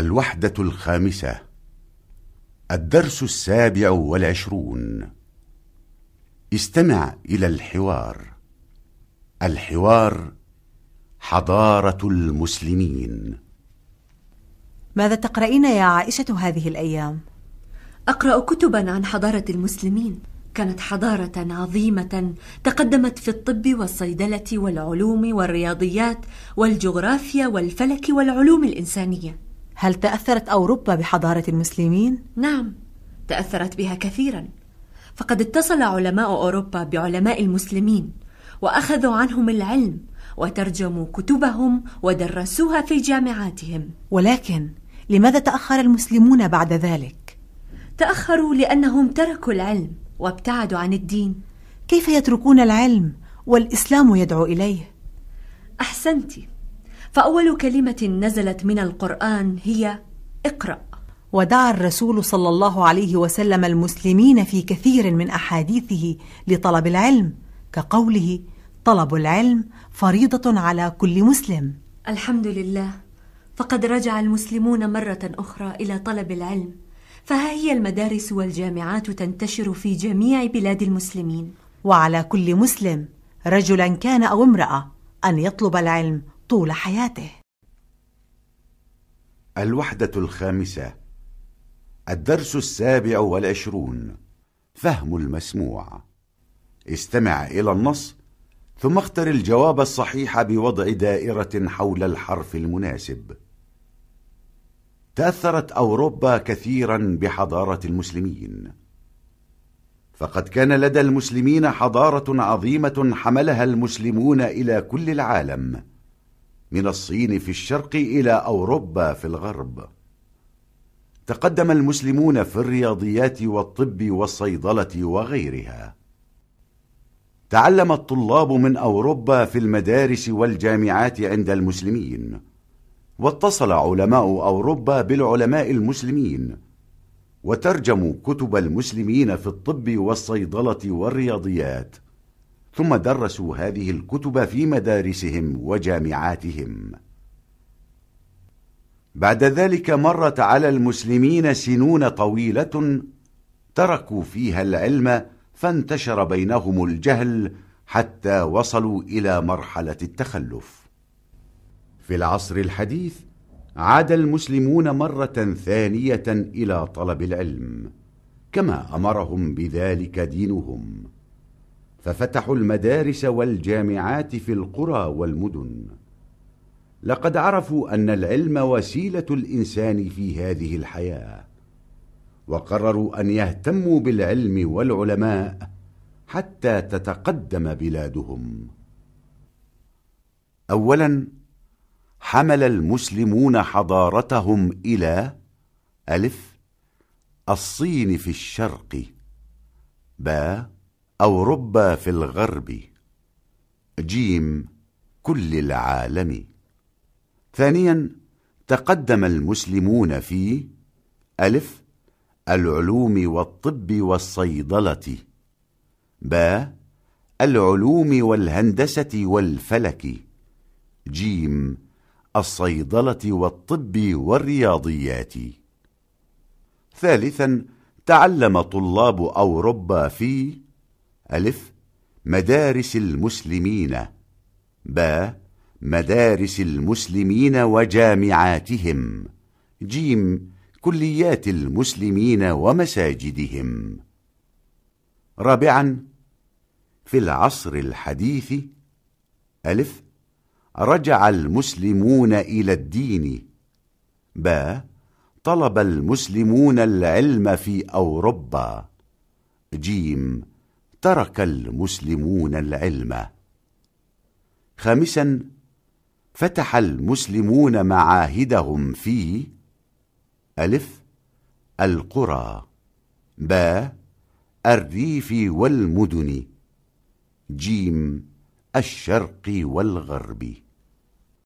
الوحدة الخامسة الدرس السابع والعشرون استمع إلى الحوار الحوار حضارة المسلمين ماذا تقرأين يا عائشة هذه الأيام؟ أقرأ كتبا عن حضارة المسلمين كانت حضارة عظيمة تقدمت في الطب والصيدلة والعلوم والرياضيات والجغرافيا والفلك والعلوم الإنسانية هل تأثرت أوروبا بحضارة المسلمين؟ نعم، تأثرت بها كثيرا، فقد اتصل علماء أوروبا بعلماء المسلمين، وأخذوا عنهم العلم، وترجموا كتبهم ودرسوها في جامعاتهم. ولكن لماذا تأخر المسلمون بعد ذلك؟ تأخروا لأنهم تركوا العلم وابتعدوا عن الدين. كيف يتركون العلم والإسلام يدعو إليه؟ أحسنتِ، فاول كلمه نزلت من القران هي اقرا ودعا الرسول صلى الله عليه وسلم المسلمين في كثير من احاديثه لطلب العلم كقوله طلب العلم فريضه على كل مسلم الحمد لله فقد رجع المسلمون مره اخرى الى طلب العلم فها هي المدارس والجامعات تنتشر في جميع بلاد المسلمين وعلى كل مسلم رجلا كان او امراه ان يطلب العلم طول حياته الوحدة الخامسة الدرس السابع والعشرون فهم المسموع استمع إلى النص ثم اختر الجواب الصحيح بوضع دائرة حول الحرف المناسب تأثرت أوروبا كثيرا بحضارة المسلمين فقد كان لدى المسلمين حضارة عظيمة حملها المسلمون إلى كل العالم من الصين في الشرق إلى أوروبا في الغرب تقدم المسلمون في الرياضيات والطب والصيدلة وغيرها تعلم الطلاب من أوروبا في المدارس والجامعات عند المسلمين واتصل علماء أوروبا بالعلماء المسلمين وترجموا كتب المسلمين في الطب والصيدلة والرياضيات ثم درسوا هذه الكتب في مدارسهم وجامعاتهم بعد ذلك مرت على المسلمين سنون طويلة تركوا فيها العلم فانتشر بينهم الجهل حتى وصلوا إلى مرحلة التخلف في العصر الحديث عاد المسلمون مرة ثانية إلى طلب العلم كما أمرهم بذلك دينهم ففتحوا المدارس والجامعات في القرى والمدن لقد عرفوا أن العلم وسيلة الإنسان في هذه الحياة وقرروا أن يهتموا بالعلم والعلماء حتى تتقدم بلادهم أولا حمل المسلمون حضارتهم إلى ألف الصين في الشرق باء أوروبا في الغرب جيم كل العالم ثانيا تقدم المسلمون في ألف العلوم والطب والصيدلة ب العلوم والهندسة والفلك جيم الصيدلة والطب والرياضيات ثالثا تعلم طلاب أوروبا في ألف مدارس المسلمين ب مدارس المسلمين وجامعاتهم جيم كليات المسلمين ومساجدهم رابعا في العصر الحديث ألف رجع المسلمون إلى الدين ب طلب المسلمون العلم في أوروبا جيم ترك المسلمون العلم خامسا فتح المسلمون معاهدهم في ألف القرى ب الريف والمدن جيم الشرق والغرب